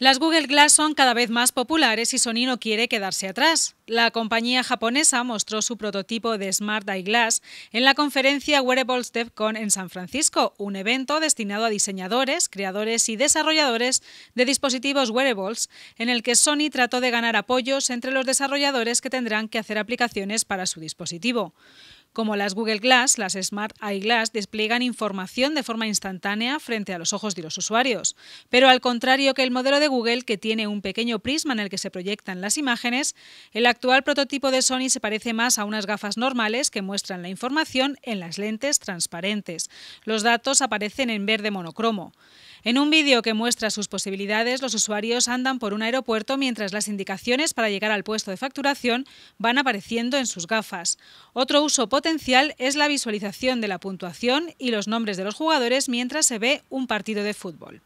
Las Google Glass son cada vez más populares y Sony no quiere quedarse atrás. La compañía japonesa mostró su prototipo de Smart Glass en la conferencia Wearables DevCon en San Francisco, un evento destinado a diseñadores, creadores y desarrolladores de dispositivos wearables, en el que Sony trató de ganar apoyos entre los desarrolladores que tendrán que hacer aplicaciones para su dispositivo. Como las Google Glass, las Smart Eyeglass despliegan información de forma instantánea frente a los ojos de los usuarios. Pero al contrario que el modelo de Google, que tiene un pequeño prisma en el que se proyectan las imágenes, el actual prototipo de Sony se parece más a unas gafas normales que muestran la información en las lentes transparentes. Los datos aparecen en verde monocromo. En un vídeo que muestra sus posibilidades, los usuarios andan por un aeropuerto mientras las indicaciones para llegar al puesto de facturación van apareciendo en sus gafas. Otro uso potencial es la visualización de la puntuación y los nombres de los jugadores mientras se ve un partido de fútbol.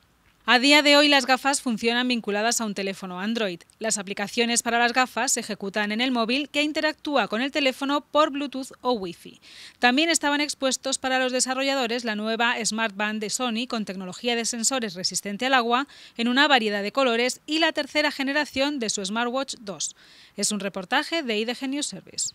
A día de hoy las gafas funcionan vinculadas a un teléfono Android. Las aplicaciones para las gafas se ejecutan en el móvil que interactúa con el teléfono por Bluetooth o Wi-Fi. También estaban expuestos para los desarrolladores la nueva Smart Band de Sony con tecnología de sensores resistente al agua en una variedad de colores y la tercera generación de su Smartwatch 2. Es un reportaje de IDG News Service.